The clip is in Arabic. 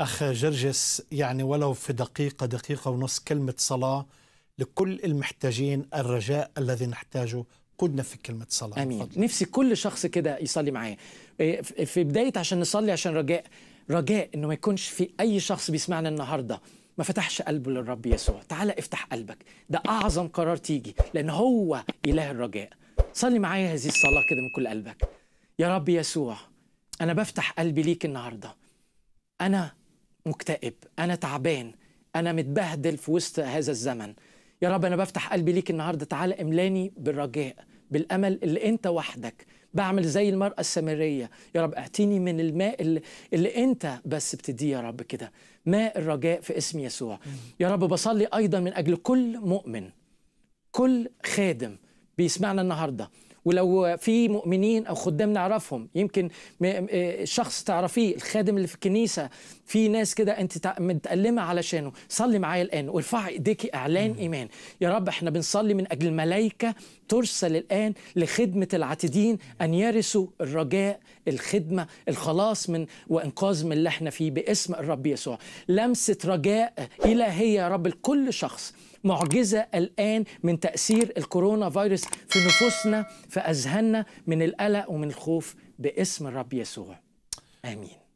أخ جرجس يعني ولو في دقيقة دقيقة ونص كلمة صلاة لكل المحتاجين الرجاء الذي نحتاجه قدنا في كلمة صلاة أمين فضل. نفسي كل شخص كده يصلي معايا إيه، في بداية عشان نصلي عشان رجاء رجاء إنه ما يكونش في أي شخص بيسمعنا النهاردة ما فتحش قلبه للرب يسوع تعال افتح قلبك ده أعظم قرار تيجي لأن هو إله الرجاء صلي معايا هذه الصلاة كده من كل قلبك يا رب يسوع أنا بفتح قلبي ليك النهاردة أنا مكتئب انا تعبان انا متبهدل في وسط هذا الزمن يا رب انا بفتح قلبي ليك النهارده تعالى املاني بالرجاء بالامل اللي انت وحدك بعمل زي المرأة السامرية يا رب اعطيني من الماء اللي, اللي انت بس بتديه يا رب كده ماء الرجاء في اسم يسوع يا رب بصلي ايضا من اجل كل مؤمن كل خادم بيسمعنا النهارده ولو في مؤمنين او خدام نعرفهم يمكن شخص تعرفيه الخادم اللي في الكنيسه في ناس كده انت متألمه علشانه صلي معايا الان وارفعي ايديكي اعلان ايمان يا رب احنا بنصلي من اجل الملائكه ترسل الان لخدمه العاتدين ان يرثوا الرجاء الخدمه الخلاص من وانقاذ من اللي احنا فيه باسم الرب يسوع لمسه رجاء الهيه يا رب لكل شخص معجزة الآن من تأثير الكورونا فيروس في نفوسنا في أذهاننا من القلق ومن الخوف باسم الرب يسوع آمين